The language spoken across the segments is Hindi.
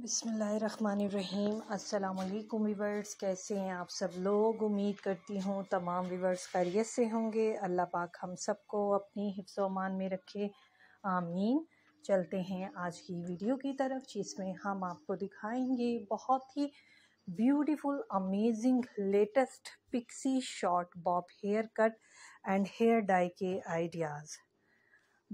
बिसमीम् अल्लाम वीवर्स कैसे हैं आप सब लोग उम्मीद करती हूँ तमाम वीवर्स खैरियत से होंगे अल्लाह पाक हम सबको अपनी हिफ्समान में रखे आमीन चलते हैं आज की वीडियो की तरफ जिसमें हम आपको दिखाएंगे बहुत ही beautiful amazing latest pixie short bob hair cut and hair dye के आइडियाज़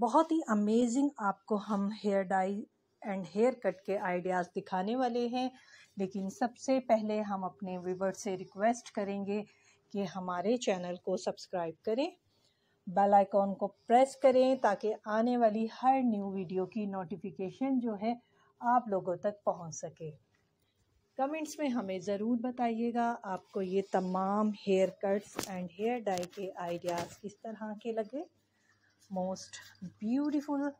बहुत ही अमेजिंग आपको हम hair dye and hair cut के आइडियाज़ दिखाने वाले हैं लेकिन सबसे पहले हम अपने व्यूवर से रिक्वेस्ट करेंगे कि हमारे चैनल को सब्सक्राइब करें बेल आइकॉन को प्रेस करें ताकि आने वाली हर न्यू वीडियो की नोटिफिकेशन जो है आप लोगों तक पहुंच सके कमेंट्स में हमें ज़रूर बताइएगा आपको ये तमाम hair cuts and hair dye के आइडियाज़ किस तरह के लगे most beautiful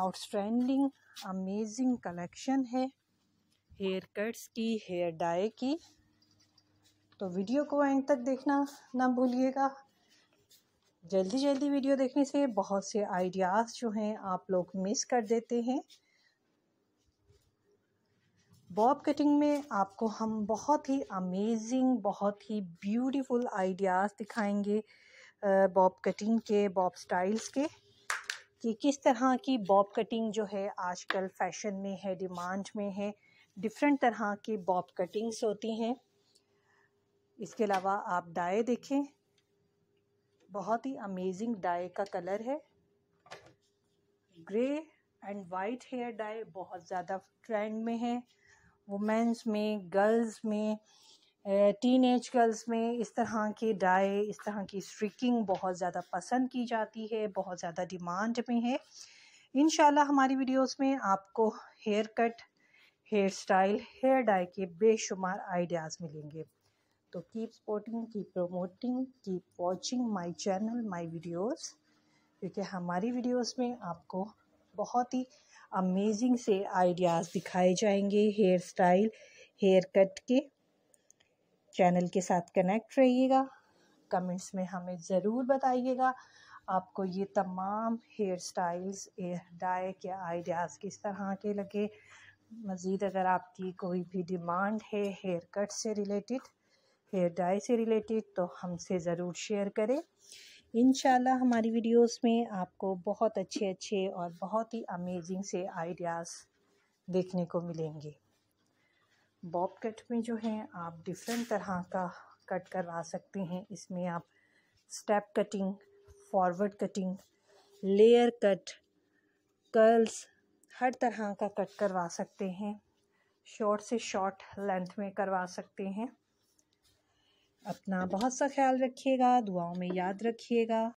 outstanding amazing collection है हेयर कट्स की हेयर डाई की तो वीडियो को एंड तक देखना ना भूलिएगा जल्दी जल्दी वीडियो देखने से बहुत से आइडियाज़ जो हैं आप लोग मिस कर देते हैं बॉब कटिंग में आपको हम बहुत ही अमेजिंग बहुत ही ब्यूटीफुल आइडियाज़ दिखाएंगे बॉब कटिंग के बॉब स्टाइल्स के कि किस तरह की बॉब कटिंग जो है आजकल फैशन में है डिमांड में है डिफरेंट तरह की बॉब कटिंग्स होती हैं इसके अलावा आप डाए देखें बहुत ही अमेजिंग डाए का कलर है grey and white hair dye बहुत ज़्यादा ट्रेंड में है वुमेंस में गर्ल्स में टीन एज गर्ल्स में इस तरह के डाई इस तरह की स्ट्रिकिंग बहुत ज़्यादा पसंद की जाती है बहुत ज़्यादा डिमांड में है इन हमारी वीडियोस में आपको hair cut hair style hair dye के बेशुमार आइडियाज़ मिलेंगे तो keep supporting keep promoting keep watching my channel my videos क्योंकि हमारी वीडियोस में आपको बहुत ही अमेजिंग से आइडियाज़ दिखाए जाएंगे हेयर स्टाइल हेयर कट के चैनल के साथ कनेक्ट रहिएगा कमेंट्स में हमें ज़रूर बताइएगा आपको ये तमाम हेयर स्टाइल्स एयर डाई के आइडियाज़ किस तरह के लगे मज़ीद अगर आपकी कोई भी डिमांड है हेयर कट से रिलेटेड हेयर डाई से रिलेटेड तो हमसे ज़रूर शेयर करें इन हमारी वीडियोस में आपको बहुत अच्छे अच्छे और बहुत ही अमेजिंग से आइडियाज़ देखने को मिलेंगे बॉब कट में जो है आप डिफरेंट तरह का कट करवा सकते हैं इसमें आप step cutting forward cutting layer cut curls हर तरह का कट करवा सकते हैं शॉर्ट से शॉर्ट लेंथ में करवा सकते हैं अपना बहुत सा ख्याल रखिएगा दुआओं में याद रखिएगा